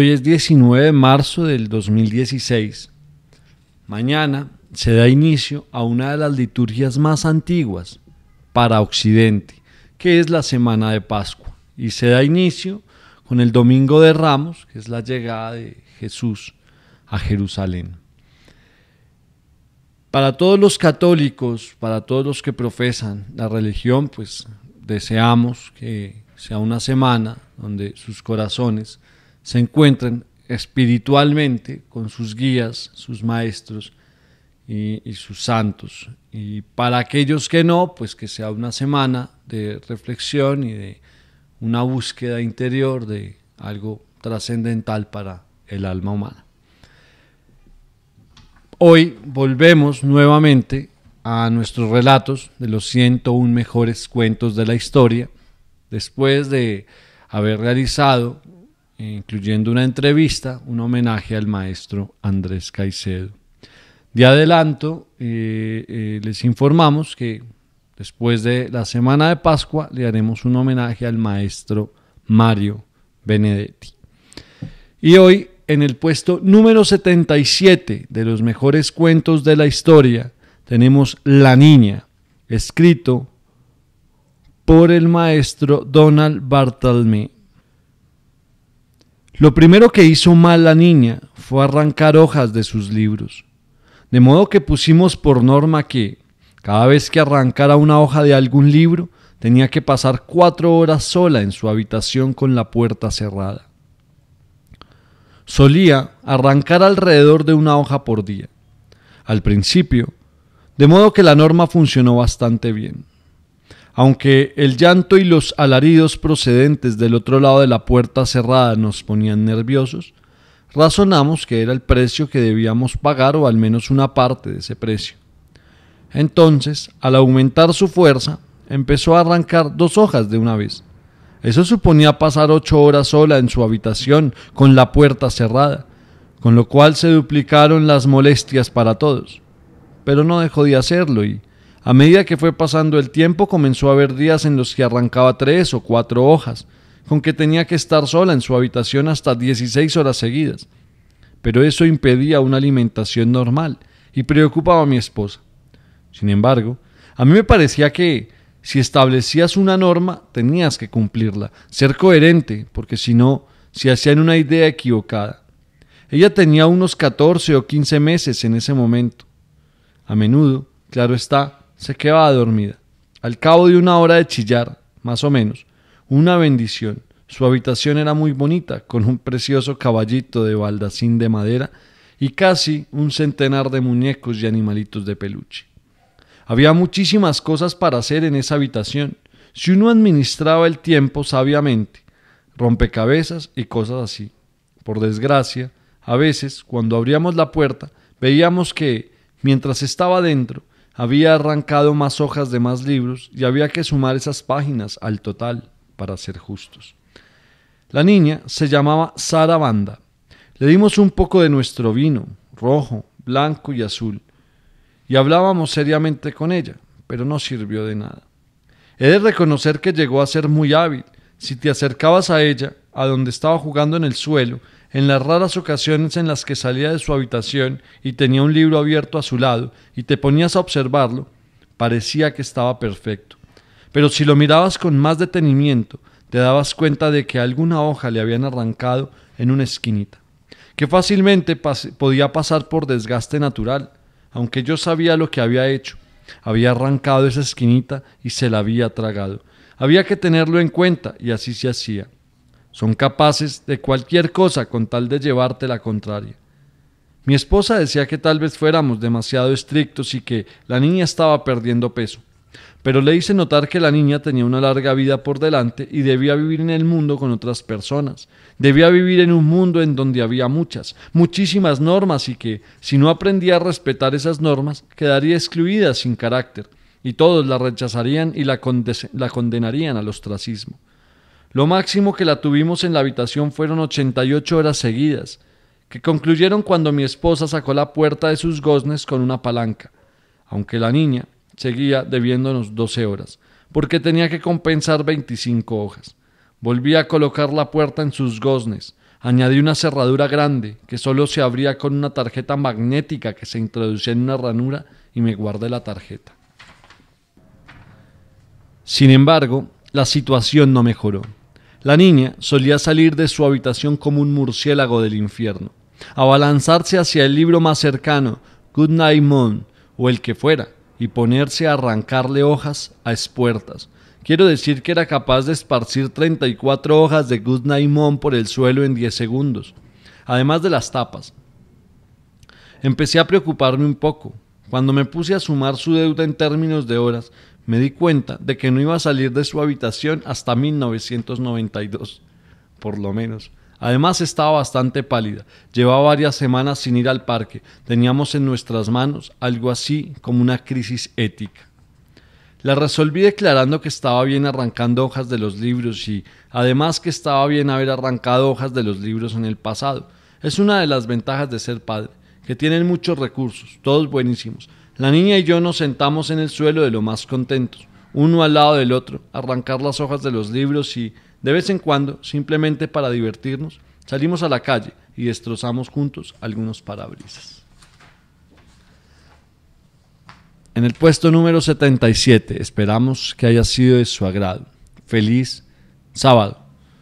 Hoy es 19 de marzo del 2016. Mañana se da inicio a una de las liturgias más antiguas para Occidente, que es la Semana de Pascua. Y se da inicio con el Domingo de Ramos, que es la llegada de Jesús a Jerusalén. Para todos los católicos, para todos los que profesan la religión, pues deseamos que sea una semana donde sus corazones se encuentran espiritualmente con sus guías, sus maestros y, y, sus santos. Y para aquellos que no, pues que sea una semana de reflexión y de una búsqueda interior de algo trascendental para el alma humana. Hoy volvemos nuevamente a nuestros relatos de los 101 mejores cuentos de la historia, después de haber realizado eh, incluyendo una entrevista, un homenaje al maestro Andrés Caicedo. De adelanto, eh, eh, les informamos que después de la semana de Pascua le haremos un homenaje al maestro Mario Benedetti. Y hoy, en el puesto número 77 de los mejores cuentos de la historia, tenemos La Niña, escrito por el maestro Donald bartolome lo primero que hizo mal la niña fue arrancar hojas de sus libros. De modo que pusimos por norma que, cada vez que arrancara una hoja de algún libro, tenía que pasar cuatro horas sola en su habitación con la puerta cerrada. Solía arrancar alrededor de una hoja por día, al principio, de modo que la norma funcionó bastante bien. Aunque el llanto y los alaridos procedentes del otro lado de la puerta cerrada nos ponían nerviosos, razonamos que era el precio que debíamos pagar o al menos una parte de ese precio. Entonces, al aumentar su fuerza, empezó a arrancar dos hojas de una vez. Eso suponía pasar ocho horas sola en su habitación con la puerta cerrada, con lo cual se duplicaron las molestias para todos. Pero no dejó de hacerlo y, a medida que fue pasando el tiempo comenzó a haber días en los que arrancaba tres o cuatro hojas, con que tenía que estar sola en su habitación hasta 16 horas seguidas. Pero eso impedía una alimentación normal y preocupaba a mi esposa. Sin embargo, a mí me parecía que si establecías una norma tenías que cumplirla, ser coherente, porque si no, se hacían una idea equivocada. Ella tenía unos 14 o 15 meses en ese momento. A menudo, claro está, se quedaba dormida. Al cabo de una hora de chillar, más o menos, una bendición. Su habitación era muy bonita, con un precioso caballito de baldacín de madera y casi un centenar de muñecos y animalitos de peluche. Había muchísimas cosas para hacer en esa habitación, si uno administraba el tiempo sabiamente, rompecabezas y cosas así. Por desgracia, a veces, cuando abríamos la puerta, veíamos que, mientras estaba dentro, había arrancado más hojas de más libros y había que sumar esas páginas al total para ser justos. La niña se llamaba Sara Banda. Le dimos un poco de nuestro vino, rojo, blanco y azul, y hablábamos seriamente con ella, pero no sirvió de nada. He de reconocer que llegó a ser muy hábil. Si te acercabas a ella, a donde estaba jugando en el suelo, en las raras ocasiones en las que salía de su habitación y tenía un libro abierto a su lado y te ponías a observarlo, parecía que estaba perfecto. Pero si lo mirabas con más detenimiento, te dabas cuenta de que alguna hoja le habían arrancado en una esquinita, que fácilmente podía pasar por desgaste natural, aunque yo sabía lo que había hecho. Había arrancado esa esquinita y se la había tragado. Había que tenerlo en cuenta y así se hacía. Son capaces de cualquier cosa con tal de llevarte la contraria. Mi esposa decía que tal vez fuéramos demasiado estrictos y que la niña estaba perdiendo peso, pero le hice notar que la niña tenía una larga vida por delante y debía vivir en el mundo con otras personas, debía vivir en un mundo en donde había muchas, muchísimas normas y que, si no aprendía a respetar esas normas, quedaría excluida sin carácter, y todos la rechazarían y la, la condenarían al ostracismo. Lo máximo que la tuvimos en la habitación fueron 88 horas seguidas, que concluyeron cuando mi esposa sacó la puerta de sus goznes con una palanca, aunque la niña seguía debiéndonos 12 horas, porque tenía que compensar 25 hojas. Volví a colocar la puerta en sus goznes, añadí una cerradura grande que solo se abría con una tarjeta magnética que se introducía en una ranura y me guardé la tarjeta. Sin embargo, la situación no mejoró. La niña solía salir de su habitación como un murciélago del infierno, abalanzarse hacia el libro más cercano, Good Night Moon, o el que fuera, y ponerse a arrancarle hojas a espuertas. Quiero decir que era capaz de esparcir 34 hojas de Good Night Moon por el suelo en 10 segundos, además de las tapas. Empecé a preocuparme un poco. Cuando me puse a sumar su deuda en términos de horas, me di cuenta de que no iba a salir de su habitación hasta 1992, por lo menos. Además estaba bastante pálida, llevaba varias semanas sin ir al parque, teníamos en nuestras manos algo así como una crisis ética. La resolví declarando que estaba bien arrancando hojas de los libros y además que estaba bien haber arrancado hojas de los libros en el pasado. Es una de las ventajas de ser padre, que tienen muchos recursos, todos buenísimos, la niña y yo nos sentamos en el suelo de lo más contentos, uno al lado del otro, arrancar las hojas de los libros y, de vez en cuando, simplemente para divertirnos, salimos a la calle y destrozamos juntos algunos parabrisas. En el puesto número 77 esperamos que haya sido de su agrado. Feliz sábado.